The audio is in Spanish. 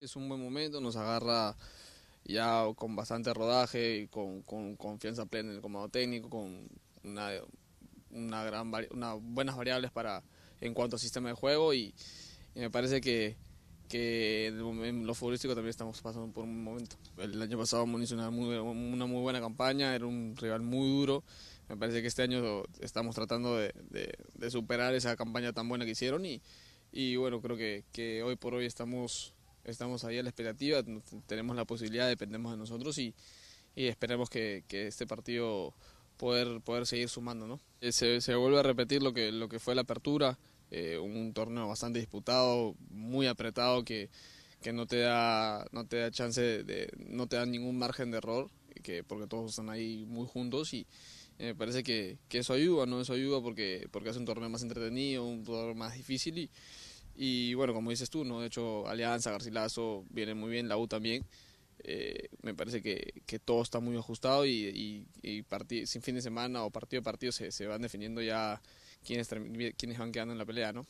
Es un buen momento, nos agarra ya con bastante rodaje y con, confianza plena en el comando técnico, con una, gran una buenas variables para en cuanto al sistema de juego y, me parece que, en lo futbolístico también estamos pasando por un momento. El año pasado hizo una muy, buena campaña, era un rival muy duro. Me parece que este año estamos tratando de, superar esa campaña tan buena que hicieron y, bueno, creo que hoy por hoy estamos estamos ahí a la expectativa, tenemos la posibilidad, dependemos de nosotros y, esperemos que, que, este partido poder, poder seguir sumando. ¿no? Eh, se, se, vuelve a repetir lo que, lo que fue la apertura, eh, un torneo bastante disputado, muy apretado, que, que no, te da, no te da chance, de, no te da ningún margen de error, que, porque todos están ahí muy juntos y eh, me parece que, que, eso ayuda, ¿no? Eso ayuda porque, porque hace un torneo más entretenido, un torneo más difícil y y bueno, como dices tú, ¿no? De hecho, Alianza, Garcilaso viene muy bien, la U también. Eh, me parece que, que, todo está muy ajustado y, y, sin fin de semana o partido a partido se, se van definiendo ya quiénes, quiénes van quedando en la pelea, ¿no?